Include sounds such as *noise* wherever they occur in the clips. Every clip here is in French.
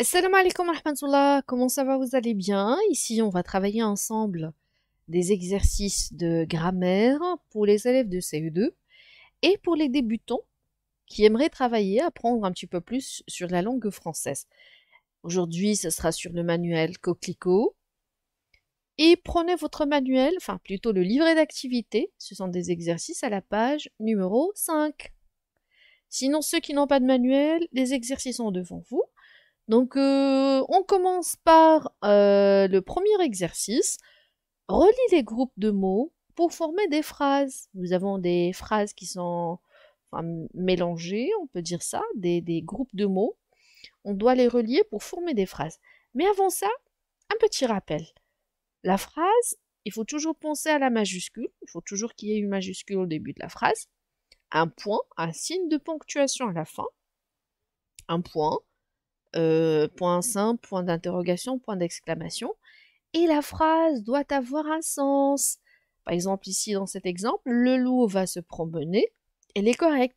Assalamu alaikum rahmatullah, comment ça va, vous allez bien Ici, on va travailler ensemble des exercices de grammaire pour les élèves de CE2 et pour les débutants qui aimeraient travailler, apprendre un petit peu plus sur la langue française. Aujourd'hui, ce sera sur le manuel Coquelicot. Et prenez votre manuel, enfin plutôt le livret d'activité, ce sont des exercices à la page numéro 5. Sinon, ceux qui n'ont pas de manuel, les exercices sont devant vous. Donc euh, on commence par euh, le premier exercice. Relie les groupes de mots pour former des phrases. Nous avons des phrases qui sont mélangées, on peut dire ça, des groupes de mots. On doit les relier pour former des phrases. Mais avant ça, un petit rappel. La phrase, il faut toujours penser à la majuscule. Il faut toujours qu'il y ait une majuscule au début de la phrase. Un point, un signe de ponctuation à la fin. Un point, euh, point simple, point d'interrogation, point d'exclamation. Et la phrase doit avoir un sens. Par exemple, ici dans cet exemple, le loup va se promener, elle est correcte.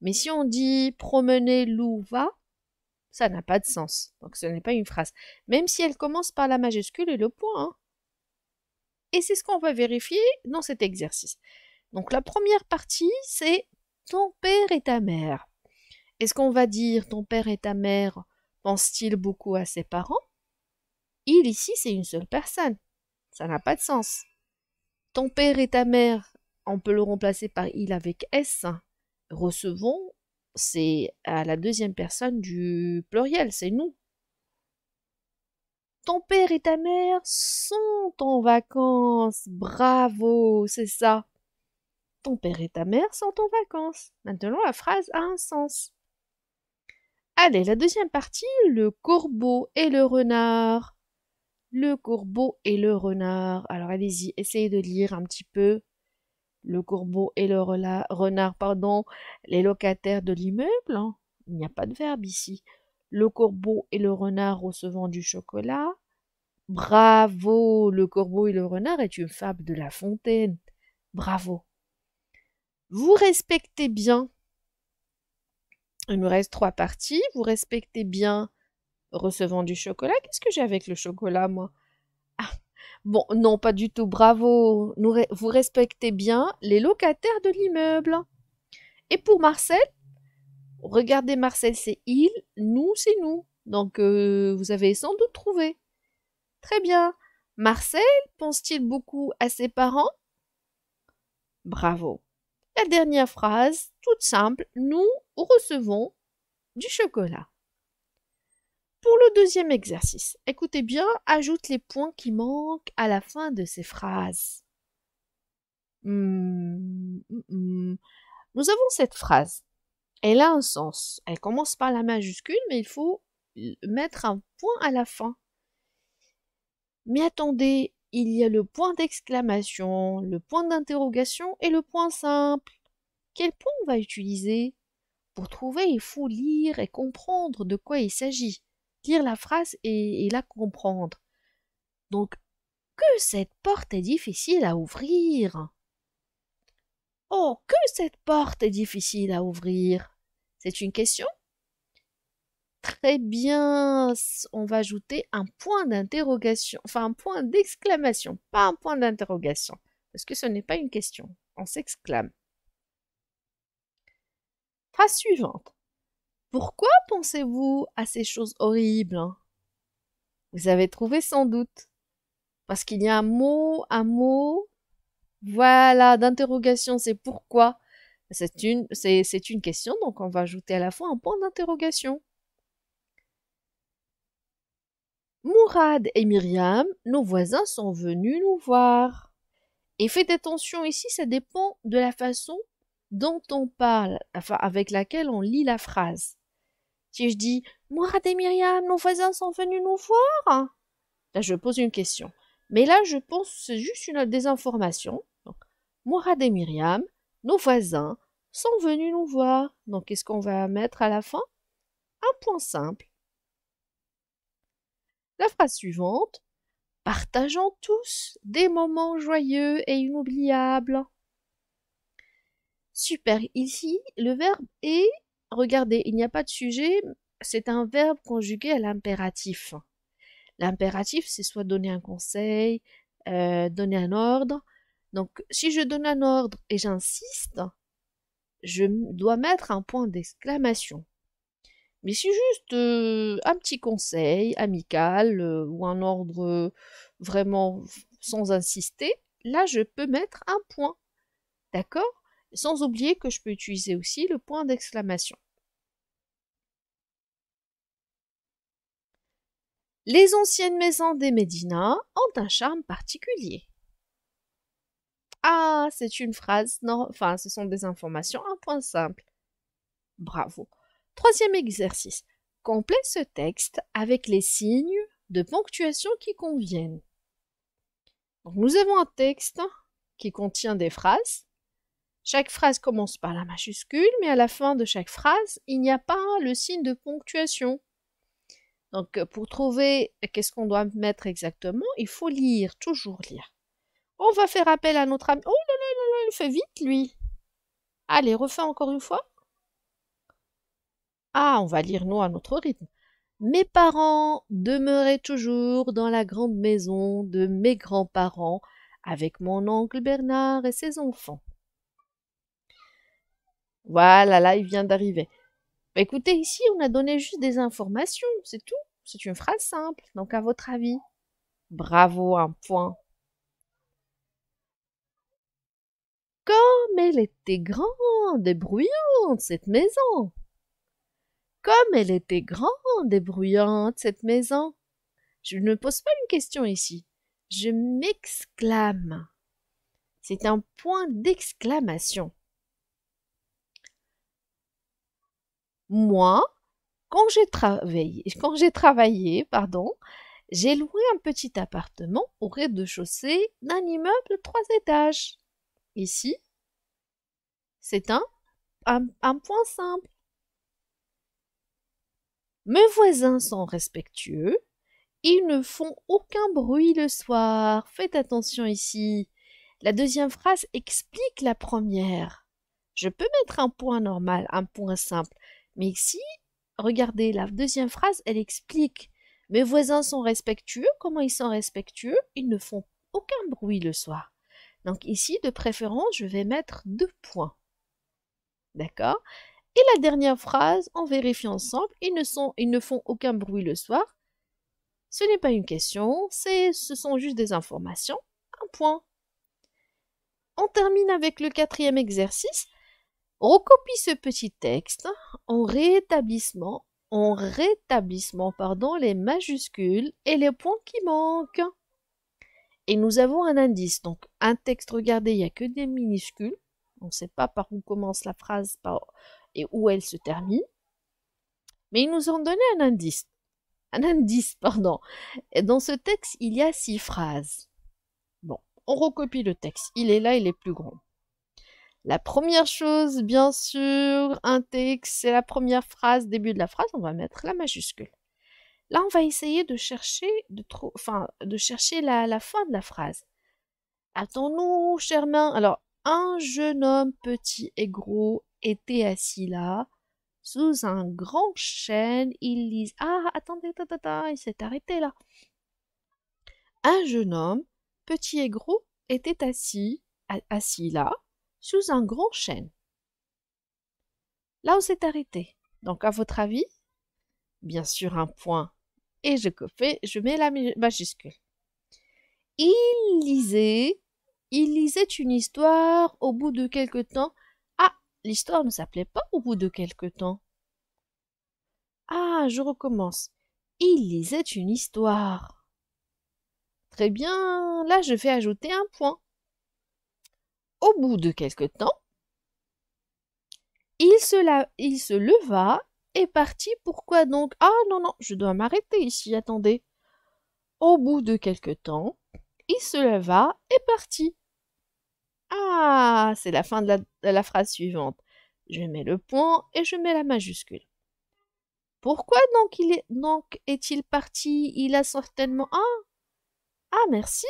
Mais si on dit promener loup va, ça n'a pas de sens. Donc ce n'est pas une phrase. Même si elle commence par la majuscule et le point. Hein. Et c'est ce qu'on va vérifier dans cet exercice. Donc la première partie, c'est ton père et ta mère. Est-ce qu'on va dire ton père et ta mère Pense-t-il beaucoup à ses parents Il ici, c'est une seule personne. Ça n'a pas de sens. Ton père et ta mère, on peut le remplacer par il avec S. Recevons, c'est à la deuxième personne du pluriel, c'est nous. Ton père et ta mère sont en vacances. Bravo, c'est ça. Ton père et ta mère sont en vacances. Maintenant, la phrase a un sens. Allez, la deuxième partie, le corbeau et le renard. Le corbeau et le renard. Alors allez-y, essayez de lire un petit peu. Le corbeau et le renard, pardon, les locataires de l'immeuble. Hein. Il n'y a pas de verbe ici. Le corbeau et le renard recevant du chocolat. Bravo, le corbeau et le renard est une fable de La Fontaine. Bravo. Vous respectez bien il nous reste trois parties. Vous respectez bien recevant du chocolat. Qu'est-ce que j'ai avec le chocolat, moi ah, Bon, non, pas du tout. Bravo. vous respectez bien les locataires de l'immeuble. Et pour Marcel, regardez, Marcel, c'est il, nous, c'est nous. Donc, euh, vous avez sans doute trouvé. Très bien. Marcel pense-t-il beaucoup à ses parents Bravo. La dernière phrase, toute simple, nous recevons du chocolat. Pour le deuxième exercice, écoutez bien, ajoute les points qui manquent à la fin de ces phrases. Hmm, hmm, hmm. Nous avons cette phrase. Elle a un sens. Elle commence par la majuscule, mais il faut mettre un point à la fin. Mais attendez, il y a le point d'exclamation, le point d'interrogation et le point simple. Quel point on va utiliser Pour trouver, il faut lire et comprendre de quoi il s'agit. Lire la phrase et, et la comprendre. Donc, que cette porte est difficile à ouvrir. Oh, que cette porte est difficile à ouvrir. C'est une question très bien, on va ajouter un point d'interrogation, enfin un point d'exclamation, pas un point d'interrogation, parce que ce n'est pas une question, on s'exclame. Phrase suivante. Pourquoi pensez-vous à ces choses horribles hein? Vous avez trouvé sans doute. Parce qu'il y a un mot, un mot, voilà, d'interrogation, c'est pourquoi. C'est une, c'est, une question, donc on va ajouter à la fois un point d'interrogation. Mourad et Myriam, nos voisins, sont venus nous voir. Et faites attention ici, ça dépend de la façon dont on parle, enfin avec laquelle on lit la phrase. Si je dis Mourad et Myriam, nos voisins sont venus nous voir, là je pose une question. Mais là, je pense que c'est juste une désinformation. Mourad et Myriam, nos voisins, sont venus nous voir. Donc, qu'est-ce qu'on va mettre à la fin Un point simple. La phrase suivante. Partageons tous des moments joyeux et inoubliables. Super. Ici, le verbe est, regardez, il n'y a pas de sujet, c'est un verbe conjugué à l'impératif. L'impératif, c'est soit donner un conseil, euh, donner un ordre. Donc, si je donne un ordre et j'insiste, je dois mettre un point d'exclamation. Mais c'est juste un petit conseil amical ou un ordre vraiment sans insister, là je peux mettre un point. D'accord Sans oublier que je peux utiliser aussi le point d'exclamation. Les anciennes maisons des Médina ont un charme particulier. Ah, c'est une phrase, non, enfin, ce sont des informations, un point simple. Bravo. Troisième exercice. Complète ce texte avec les signes de ponctuation qui conviennent. nous avons un texte qui contient des phrases. Chaque phrase commence par la majuscule, mais à la fin de chaque phrase, il n'y a pas le signe de ponctuation. Donc pour trouver qu'est-ce qu'on doit mettre exactement, il faut lire, toujours lire. On va faire appel à notre ami. Oh là là là là, il fait vite lui. Allez, refais encore une fois. Ah, on va lire nous à notre rythme. Mes parents demeuraient toujours dans la grande maison de mes grands-parents avec mon oncle Bernard et ses enfants. Voilà, là, il vient d'arriver. Bah, écoutez, ici, on a donné juste des informations, c'est tout. C'est une phrase simple, donc à votre avis. Bravo, un point. Comme elle était grande et bruyante, cette maison. Comme elle était grande et bruyante, cette maison. Je ne pose pas une question ici. Je m'exclame. C'est un point d'exclamation. Moi, quand j'ai travaillé, quand j'ai travaillé, pardon, j'ai loué un petit appartement au rez-de-chaussée d'un immeuble trois étages. Ici, c'est un, un point simple. Mes voisins sont respectueux, ils ne font aucun bruit le soir. Faites attention ici. La deuxième phrase explique la première. Je peux mettre un point normal, un point simple. Mais ici, regardez, la deuxième phrase, elle explique. Mes voisins sont respectueux. Comment ils sont respectueux Ils ne font aucun bruit le soir. Donc ici, de préférence, je vais mettre deux points. D'accord et la dernière phrase, on vérifie ensemble, ils ne, font aucun bruit le soir. Ce n'est pas une question, c'est, ce sont juste des informations. Un point. On termine avec le quatrième exercice. On recopie ce petit texte en rétablissement, en rétablissement, pardon, les majuscules et les points qui manquent. Et nous avons un indice, donc un texte, regardez, il n'y a que des minuscules. On ne sait pas par où commence la phrase, et où elle se termine. Mais ils nous ont donné un indice. Un indice, pardon. Et dans ce texte, il y a six phrases. Bon, on recopie le texte. Il est là, il est plus grand. La première chose, bien sûr, un texte, c'est la première phrase, début de la phrase, on va mettre la majuscule. Là, on va essayer de chercher, de trop, de chercher la, la fin de la phrase. Attends-nous, main Alors, un jeune homme petit et gros était assis là, sous un grand chêne, il lisait Ah, attendez, ta, ta, il s'est arrêté là. Un jeune homme, petit et gros, était assis, assis là, sous un grand chêne. Là où s'est arrêté. Donc, à votre avis Bien sûr, un point. Et je fais je mets la majuscule. Il lisait, il lisait une histoire. Au bout de quelque temps, L'histoire ne s'appelait pas au bout de quelque temps. Ah, je recommence. Il lisait une histoire. Très bien, là je fais ajouter un point. Au bout de quelque temps, il se, il se leva et partit. Pourquoi donc Ah non, non, je dois m'arrêter ici, attendez. Au bout de quelque temps, il se leva et partit. Ah, c'est la fin de la, phrase suivante. Je mets le point et je mets la majuscule. Pourquoi donc il est donc est-il parti Il a certainement un. Ah, merci.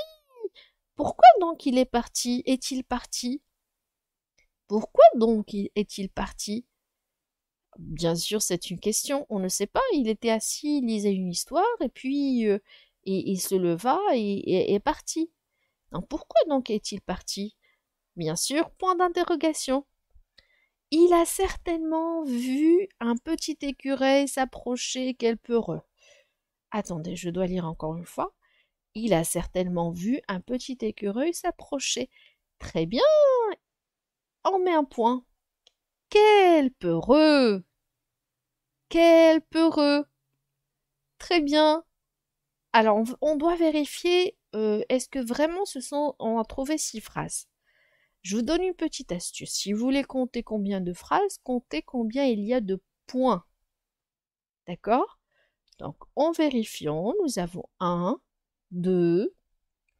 Pourquoi donc il est parti Est-il parti Pourquoi donc est-il parti Bien sûr, c'est une question. On ne sait pas. Il était assis, il lisait une histoire et puis euh, il, se leva et, est parti. pourquoi donc est-il parti Bien sûr, point d'interrogation. Il a certainement vu un petit écureuil s'approcher, quel peureux. Attendez, je dois lire encore une fois. Il a certainement vu un petit écureuil s'approcher. Très bien. On met un point. Quel peureux. Quel peureux. Très bien. Alors, on, doit vérifier euh, est-ce que vraiment ce sont, on a trouvé six phrases. Je vous donne une petite astuce. Si vous voulez compter combien de phrases, comptez combien il y a de points. D'accord Donc, en vérifiant, nous avons 1, 2,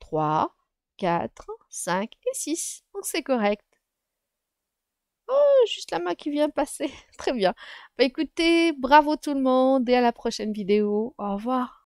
3, 4, 5 et 6. Donc, c'est correct. Oh, juste la main qui vient passer. *laughs* Très bien. Bah, écoutez, bravo tout le monde et à la prochaine vidéo. Au revoir.